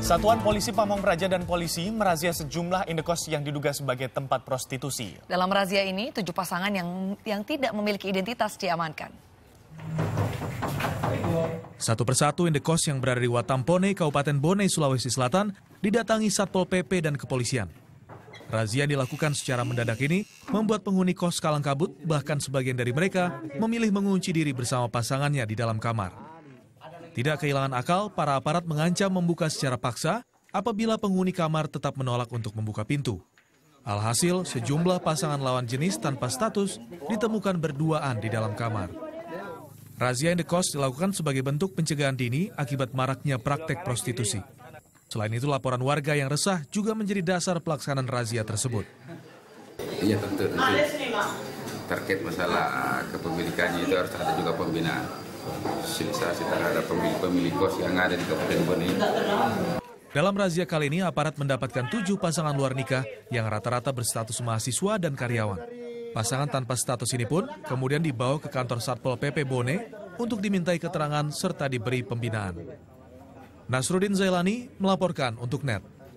Satuan Polisi Pamong Praja dan polisi merazia sejumlah indekos yang diduga sebagai tempat prostitusi. Dalam razia ini, tujuh pasangan yang yang tidak memiliki identitas diamankan. Satu persatu indekos yang berada di Watampone, Kabupaten Bone, Sulawesi Selatan, didatangi Satpol PP dan kepolisian. Razia dilakukan secara mendadak ini membuat penghuni kos kalang kabut, bahkan sebagian dari mereka memilih mengunci diri bersama pasangannya di dalam kamar. Tidak kehilangan akal, para aparat mengancam membuka secara paksa apabila penghuni kamar tetap menolak untuk membuka pintu. Alhasil, sejumlah pasangan lawan jenis tanpa status ditemukan berduaan di dalam kamar. Razia indekos dilakukan sebagai bentuk pencegahan dini akibat maraknya praktek prostitusi. Selain itu, laporan warga yang resah juga menjadi dasar pelaksanaan razia tersebut. Iya tentu, tentu. Terkait masalah kepemilikannya itu harus ada juga pembinaan sinisasi terhadap pemilik-pemilik kos yang ada di Kabupaten Bone. Dalam razia kali ini, aparat mendapatkan tujuh pasangan luar nikah yang rata-rata berstatus mahasiswa dan karyawan. Pasangan tanpa status ini pun kemudian dibawa ke kantor Satpol PP Bone untuk dimintai keterangan serta diberi pembinaan. Nasrudin Zailani melaporkan untuk NET.